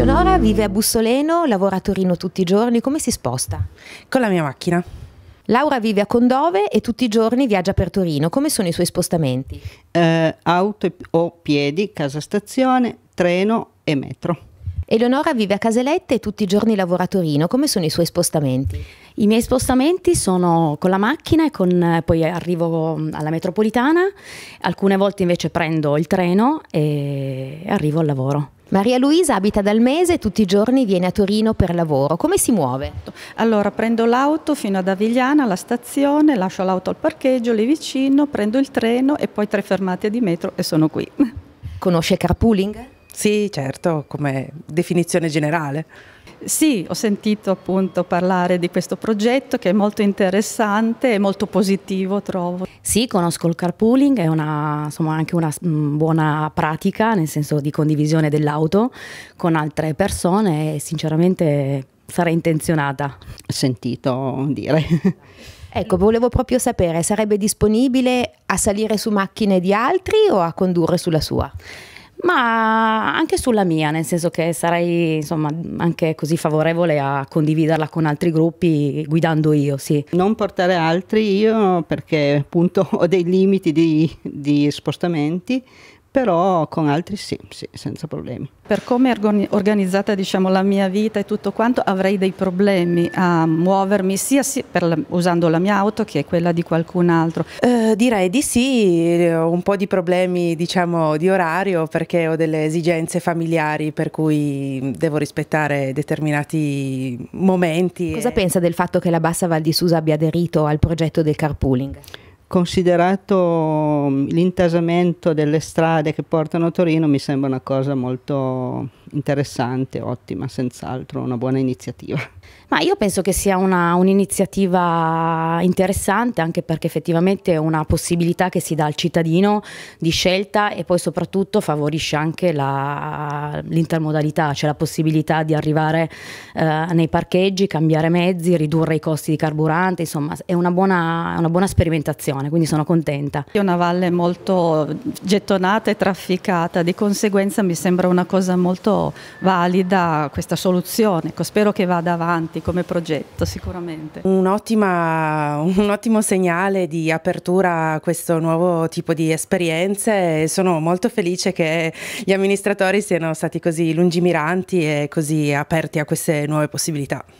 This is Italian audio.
Eleonora vive a Bussoleno, lavora a Torino tutti i giorni, come si sposta? Con la mia macchina. Laura vive a Condove e tutti i giorni viaggia per Torino. Come sono i suoi spostamenti? Eh, auto o piedi, casa stazione, treno e metro. Eleonora vive a Caselette e tutti i giorni lavora a Torino. Come sono i suoi spostamenti? I miei spostamenti sono con la macchina e con, eh, poi arrivo mm, alla metropolitana, alcune volte invece prendo il treno e arrivo al lavoro. Maria Luisa abita dal mese e tutti i giorni viene a Torino per lavoro. Come si muove? Allora prendo l'auto fino ad Avigliana, alla stazione, lascio l'auto al parcheggio lì vicino, prendo il treno e poi tre fermate di metro e sono qui. Conosce carpooling? Sì, certo, come definizione generale. Sì, ho sentito appunto parlare di questo progetto che è molto interessante e molto positivo, trovo. Sì, conosco il carpooling, è una, insomma, anche una mm, buona pratica, nel senso di condivisione dell'auto con altre persone e sinceramente sarei intenzionata. Ho sentito dire. Ecco, volevo proprio sapere, sarebbe disponibile a salire su macchine di altri o a condurre sulla sua? ma anche sulla mia, nel senso che sarei insomma anche così favorevole a condividerla con altri gruppi guidando io, sì. Non portare altri io perché appunto ho dei limiti di, di spostamenti, però con altri sì, sì, senza problemi. Per come è organizzata diciamo, la mia vita e tutto quanto avrei dei problemi a muovermi sia, sia usando la mia auto che quella di qualcun altro. Eh, direi di sì, ho eh, un po' di problemi diciamo, di orario perché ho delle esigenze familiari per cui devo rispettare determinati momenti. Cosa e... pensa del fatto che la Bassa Val di Susa abbia aderito al progetto del carpooling? considerato l'intasamento delle strade che portano a Torino mi sembra una cosa molto interessante, ottima, senz'altro una buona iniziativa. Ma io penso che sia un'iniziativa interessante anche perché effettivamente è una possibilità che si dà al cittadino di scelta e poi soprattutto favorisce anche l'intermodalità, cioè la possibilità di arrivare eh, nei parcheggi, cambiare mezzi, ridurre i costi di carburante, insomma è una buona, una buona sperimentazione, quindi sono contenta. È una valle molto gettonata e trafficata, di conseguenza mi sembra una cosa molto valida questa soluzione, ecco, spero che vada avanti come progetto sicuramente. Un, un ottimo segnale di apertura a questo nuovo tipo di esperienze e sono molto felice che gli amministratori siano stati così lungimiranti e così aperti a queste nuove possibilità.